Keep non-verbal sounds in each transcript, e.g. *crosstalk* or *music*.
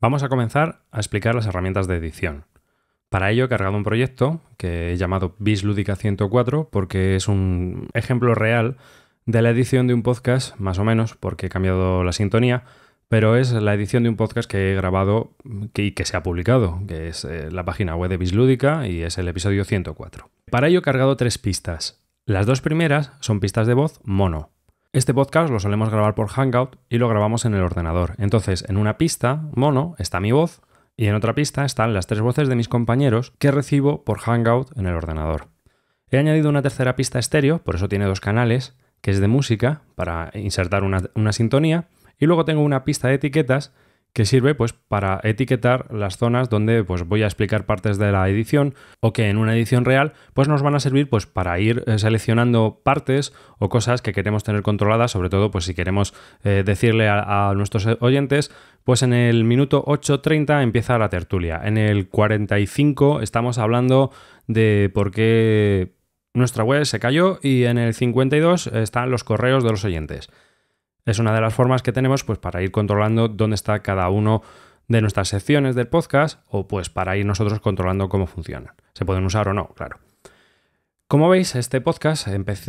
Vamos a comenzar a explicar las herramientas de edición. Para ello he cargado un proyecto que he llamado Bislúdica 104 porque es un ejemplo real de la edición de un podcast, más o menos, porque he cambiado la sintonía, pero es la edición de un podcast que he grabado y que se ha publicado, que es eh, la página web de Bislúdica y es el episodio 104. Para ello he cargado tres pistas. Las dos primeras son pistas de voz mono, este podcast lo solemos grabar por Hangout y lo grabamos en el ordenador. Entonces, en una pista, mono, está mi voz y en otra pista están las tres voces de mis compañeros que recibo por Hangout en el ordenador. He añadido una tercera pista estéreo, por eso tiene dos canales, que es de música, para insertar una, sintonía, y luego tengo una pista de etiquetas que sirve pues para etiquetar las zonas donde pues voy a explicar partes de la edición o que en una edición real pues nos van a servir pues para ir eh, seleccionando partes o cosas que queremos tener controladas, sobre todo pues si queremos eh, decirle a, a nuestros oyentes pues en el minuto 8.30 empieza la tertulia, en el 45 estamos hablando de por qué nuestra web se cayó y en el 52 están los correos de los oyentes. Es una de las formas que tenemos pues, para ir controlando dónde está cada uno de nuestras secciones del podcast o pues para ir nosotros controlando cómo funcionan. Se pueden usar o no, claro. Como veis, este podcast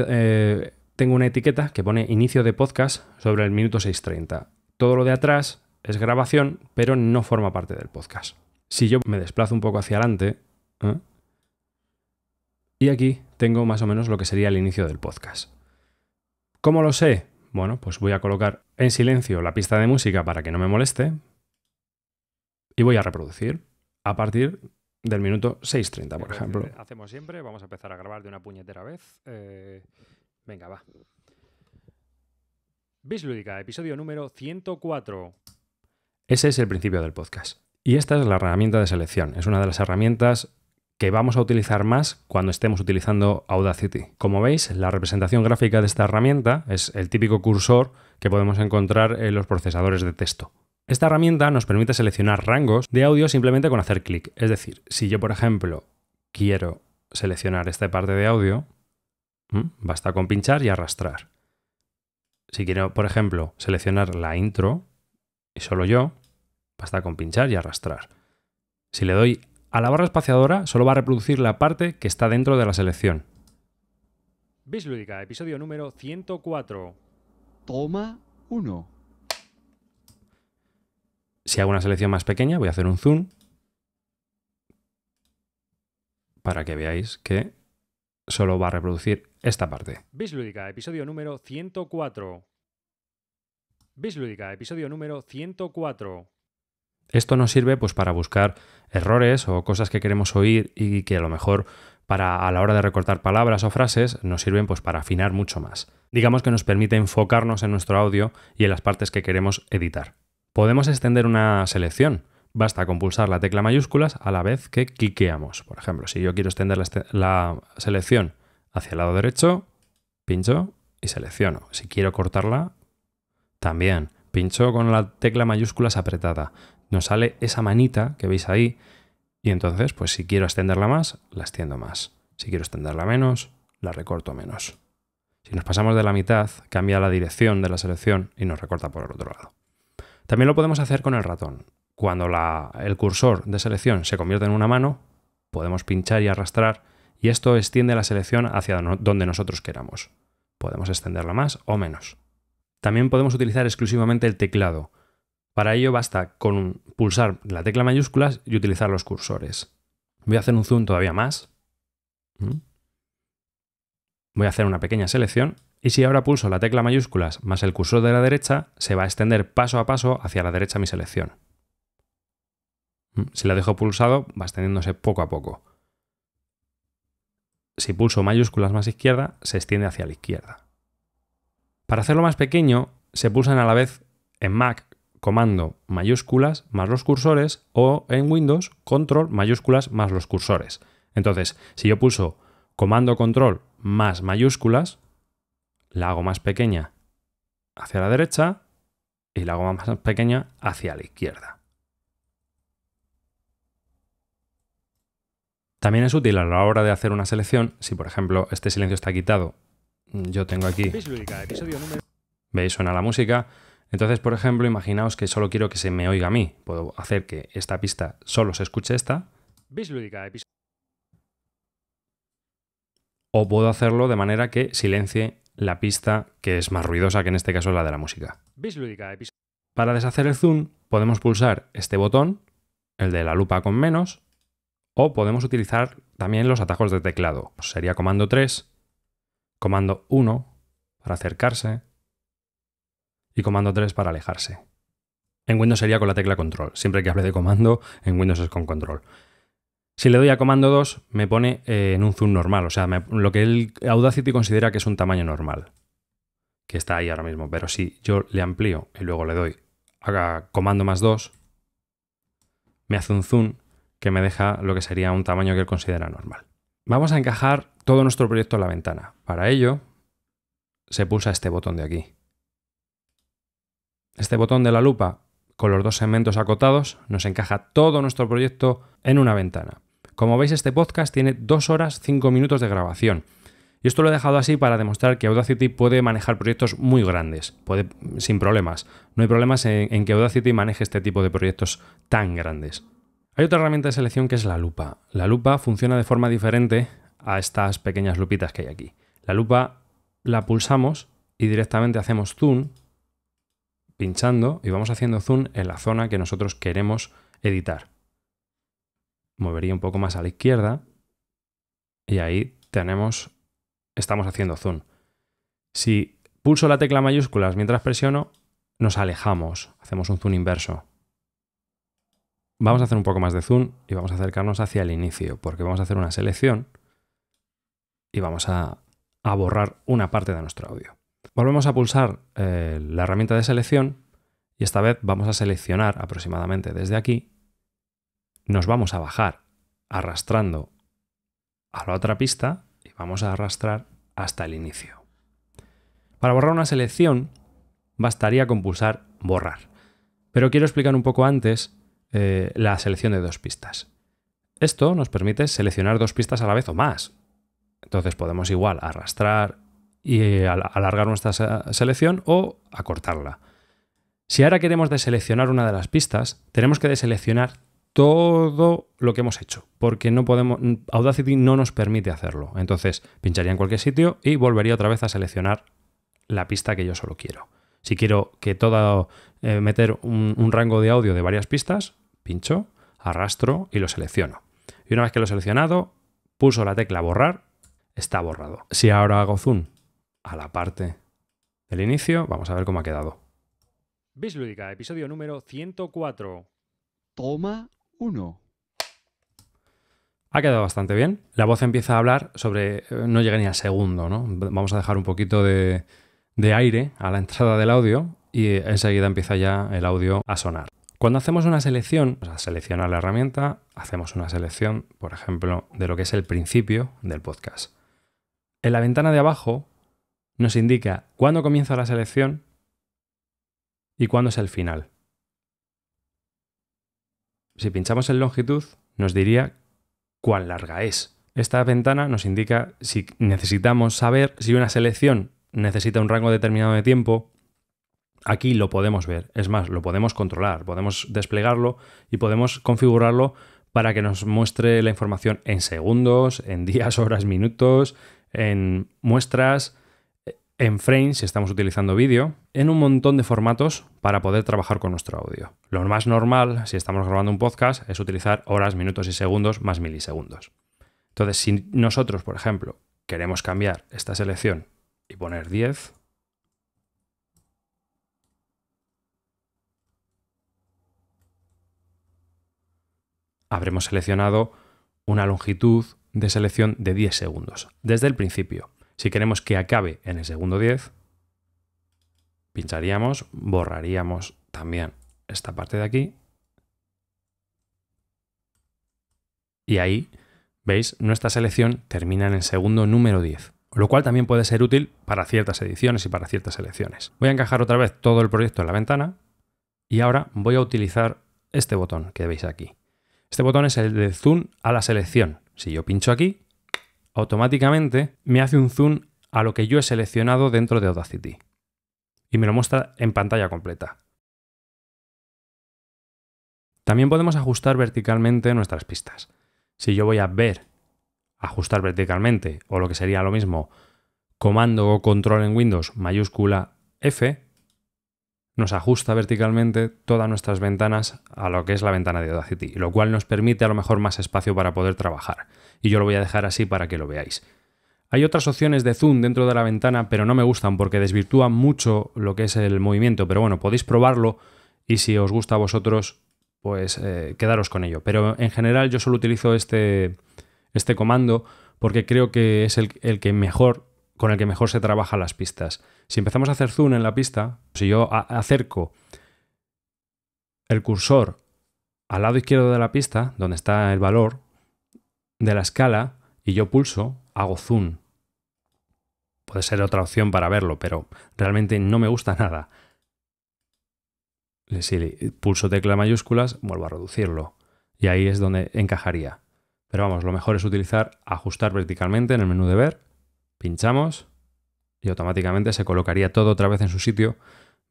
eh, tengo una etiqueta que pone inicio de podcast sobre el minuto 6.30. Todo lo de atrás es grabación, pero no forma parte del podcast. Si yo me desplazo un poco hacia adelante, ¿eh? y aquí tengo más o menos lo que sería el inicio del podcast. ¿Cómo lo sé? Bueno, pues voy a colocar en silencio la pista de música para que no me moleste y voy a reproducir a partir del minuto 6.30, por ejemplo. Eh, hacemos siempre, vamos a empezar a grabar de una puñetera vez. Eh, venga, va. Bislúdica, episodio número 104. Ese es el principio del podcast. Y esta es la herramienta de selección. Es una de las herramientas que vamos a utilizar más cuando estemos utilizando Audacity. Como veis, la representación gráfica de esta herramienta es el típico cursor que podemos encontrar en los procesadores de texto. Esta herramienta nos permite seleccionar rangos de audio simplemente con hacer clic. Es decir, si yo, por ejemplo, quiero seleccionar esta parte de audio, basta con pinchar y arrastrar. Si quiero, por ejemplo, seleccionar la intro, y solo yo, basta con pinchar y arrastrar. Si le doy a la barra espaciadora solo va a reproducir la parte que está dentro de la selección. Bislúdica, episodio número 104. Toma 1. Si hago una selección más pequeña, voy a hacer un zoom para que veáis que solo va a reproducir esta parte. Bislúdica, episodio número 104. Bislúdica, episodio número 104. Esto nos sirve pues para buscar errores o cosas que queremos oír y que a lo mejor para a la hora de recortar palabras o frases nos sirven pues para afinar mucho más. Digamos que nos permite enfocarnos en nuestro audio y en las partes que queremos editar. Podemos extender una selección. Basta con pulsar la tecla mayúsculas a la vez que cliqueamos. Por ejemplo, si yo quiero extender la, este-, la selección hacia el lado derecho, pincho y selecciono. Si quiero cortarla, también pincho con la tecla mayúsculas apretada nos sale esa manita que veis ahí y entonces pues si quiero extenderla más, la extiendo más. Si quiero extenderla menos, la recorto menos. Si nos pasamos de la mitad, cambia la dirección de la selección y nos recorta por el otro lado. También lo podemos hacer con el ratón. Cuando la, el cursor de selección se convierte en una mano, podemos pinchar y arrastrar y esto extiende la selección hacia donde nosotros queramos. Podemos extenderla más o menos. También podemos utilizar exclusivamente el teclado para ello basta con pulsar la tecla mayúsculas y utilizar los cursores. Voy a hacer un zoom todavía más. Mm. Voy a hacer una pequeña selección y si ahora pulso la tecla mayúsculas más el cursor de la derecha, se va a extender paso a paso hacia la derecha mi selección. Mm. Si la dejo pulsado, va extendiéndose poco a poco. Si pulso mayúsculas más izquierda, se extiende hacia la izquierda. Para hacerlo más pequeño, se pulsan a la vez en Mac comando mayúsculas más los cursores o en Windows control mayúsculas más los cursores. Entonces, si yo puso comando control más mayúsculas, la hago más pequeña hacia la derecha y la hago más pequeña hacia la izquierda. También es útil a la hora de hacer una selección, si por ejemplo este silencio está quitado, yo tengo aquí, veis, suena la música, entonces, por ejemplo, imaginaos que solo quiero que se me oiga a mí. Puedo hacer que esta pista solo se escuche esta. O puedo hacerlo de manera que silencie la pista que es más ruidosa, que en este caso es la de la música. Para deshacer el zoom, podemos pulsar este botón, el de la lupa con menos, o podemos utilizar también los atajos de teclado. Pues sería comando 3, comando 1 para acercarse, y comando 3 para alejarse. En Windows sería con la tecla control. Siempre que hable de comando, en Windows es con control. Si le doy a comando 2, me pone eh, en un zoom normal, o sea, lo que el Audacity considera que es un tamaño normal, que está ahí ahora mismo. Pero si yo le amplío y luego le doy a comando más 2, me hace un zoom que me deja lo que sería un tamaño que él considera normal. Vamos a encajar todo nuestro proyecto en la ventana. Para ello, se pulsa este botón de aquí. Este botón de la lupa con los dos segmentos acotados nos encaja todo nuestro proyecto en una ventana. Como veis, este podcast tiene 2 horas 5 minutos de grabación. Y esto lo he dejado así para demostrar que Audacity puede manejar proyectos muy grandes, puede, sin problemas. No hay problemas en que Audacity maneje este tipo de proyectos tan grandes. Hay otra herramienta de selección que es la lupa. La lupa funciona de forma diferente a estas pequeñas lupitas que hay aquí. La lupa la pulsamos y directamente hacemos zoom pinchando y vamos haciendo zoom en la zona que nosotros queremos editar. Movería un poco más a la izquierda y ahí tenemos, estamos haciendo zoom. Si pulso la tecla mayúsculas mientras presiono, nos alejamos, hacemos un zoom inverso. Vamos a hacer un poco más de zoom y vamos a acercarnos hacia el inicio, porque vamos a hacer una selección y vamos a, a borrar una parte de nuestro audio. Volvemos a pulsar eh, la herramienta de selección y esta vez vamos a seleccionar aproximadamente desde aquí. Nos vamos a bajar arrastrando a la otra pista y vamos a arrastrar hasta el inicio. Para borrar una selección bastaría con pulsar borrar. Pero quiero explicar un poco antes eh, la selección de dos pistas. Esto nos permite seleccionar dos pistas a la vez o más. Entonces podemos igual arrastrar y eh, alargar nuestra selección o acortarla. Si ahora queremos deseleccionar una de las pistas, tenemos que deseleccionar todo lo que hemos hecho, porque no podemos, Audacity no nos permite hacerlo. Entonces, pincharía en cualquier sitio y volvería otra vez a seleccionar la pista que yo solo quiero. Si quiero que todo, eh, meter un, un rango de audio de varias pistas, pincho, arrastro y lo selecciono. Y una vez que lo he seleccionado, pulso la tecla borrar, está borrado. Si ahora hago zoom a la parte del inicio. Vamos a ver cómo ha quedado. Bislúdica, episodio número 104. Toma 1. Ha quedado bastante bien. La voz empieza a hablar sobre... Eh, no llega ni al segundo, ¿no? Vamos a dejar un poquito de, aire a la entrada del audio y eh, enseguida empieza ya el audio a sonar. Cuando hacemos una selección, o sea, la herramienta, hacemos una selección, por ejemplo, de lo que es el principio del podcast. En la ventana de abajo nos indica cuándo comienza la selección y cuándo es el final. Si pinchamos en longitud, nos diría cuán larga es. Esta ventana nos indica si necesitamos saber si una selección necesita un rango determinado de tiempo. Aquí lo podemos ver, es más, lo podemos controlar, podemos desplegarlo y podemos configurarlo para que nos muestre la información en segundos, en días, *laughs* horas, minutos, en muestras, en Frames estamos utilizando vídeo en un montón de formatos para poder trabajar con nuestro audio. Lo más normal, si estamos grabando un podcast, es utilizar horas, minutos y segundos más milisegundos. Entonces, si nosotros, por ejemplo, queremos cambiar esta selección y poner 10, habremos seleccionado una longitud de selección de 10 segundos desde el principio. Si queremos que acabe en el segundo 10, pincharíamos, borraríamos también esta parte de aquí. Y ahí, veis, nuestra selección termina en el segundo número 10 lo cual también puede ser útil para ciertas ediciones y para ciertas selecciones. Voy a encajar otra vez todo el proyecto en la ventana y ahora voy a utilizar este botón que veis aquí. Este botón es el de zoom a la selección. Si yo pincho aquí, automáticamente me hace un zoom a lo que yo he seleccionado dentro de Audacity y me lo muestra en pantalla completa. También podemos ajustar verticalmente nuestras pistas. Si yo voy a ver, ajustar verticalmente, o lo que sería lo mismo, comando o control en Windows, mayúscula F, nos ajusta verticalmente todas nuestras ventanas a lo que es la ventana de Audacity, lo cual nos permite a lo mejor más espacio para poder trabajar. Y yo lo voy a dejar así para que lo veáis. Hay otras opciones de zoom dentro de la ventana, pero no me gustan porque desvirtúan mucho lo que es el movimiento. Pero bueno, podéis probarlo y si os gusta a vosotros, pues eh, quedaros con ello. Pero en general yo solo utilizo este, este comando porque creo que es el, el que mejor con el que mejor se trabajan las pistas. Si empezamos a hacer zoom en la pista, si yo acerco el cursor al lado izquierdo de la pista, donde está el valor de la escala, y yo pulso, hago zoom. Puede ser otra opción para verlo, pero realmente no me gusta *laughs* nada. Si pulso tecla mayúsculas, vuelvo a reducirlo. Y ahí es donde encajaría. Pero vamos, lo mejor es utilizar ajustar verticalmente en el menú de ver Pinchamos y automáticamente se colocaría todo otra vez en su sitio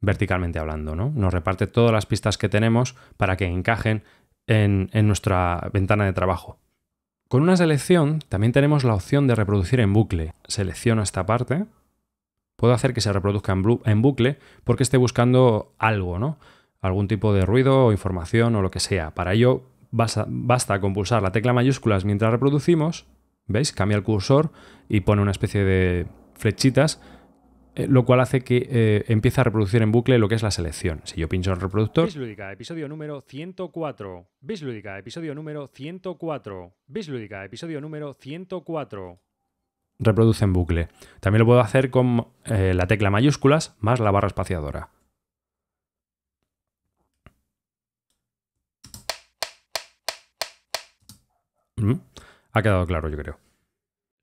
verticalmente hablando. ¿no? Nos reparte todas las pistas que tenemos para que encajen en, nuestra ventana de trabajo. Con una selección también tenemos la opción de reproducir en bucle. Selecciono esta parte, puedo hacer que se reproduzca en, bucle porque esté buscando algo, ¿no? Algún tipo de ruido o información o lo que sea. Para ello basta, basta con pulsar la tecla mayúsculas mientras reproducimos ¿Veis? Cambia el cursor y pone una especie de flechitas, eh, lo cual hace que eh, empiece a reproducir en bucle lo que es la selección. Si yo pincho en reproductor... Bislúdica, episodio número 104. Bislúdica, episodio número 104. Bislúdica, episodio número 104. Reproduce en bucle. También lo puedo hacer con eh, la tecla mayúsculas más la barra espaciadora. Mm. Ha quedado claro, yo creo.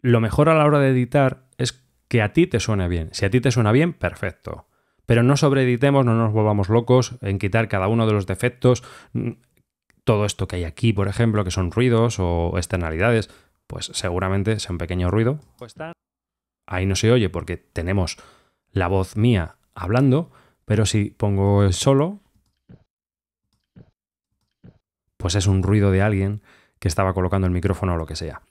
Lo mejor a la hora de editar es que a ti te suene bien. Si a ti te suena bien, perfecto. Pero no sobreeditemos, no nos volvamos locos en quitar cada uno de los defectos. Mm, todo esto que hay aquí, por ejemplo, que son ruidos o externalidades, pues seguramente sea un pequeño ruido. Pues Ahí no se oye porque tenemos la voz mía hablando, pero si pongo el solo, pues es un ruido de alguien que estaba colocando el micrófono o lo que sea.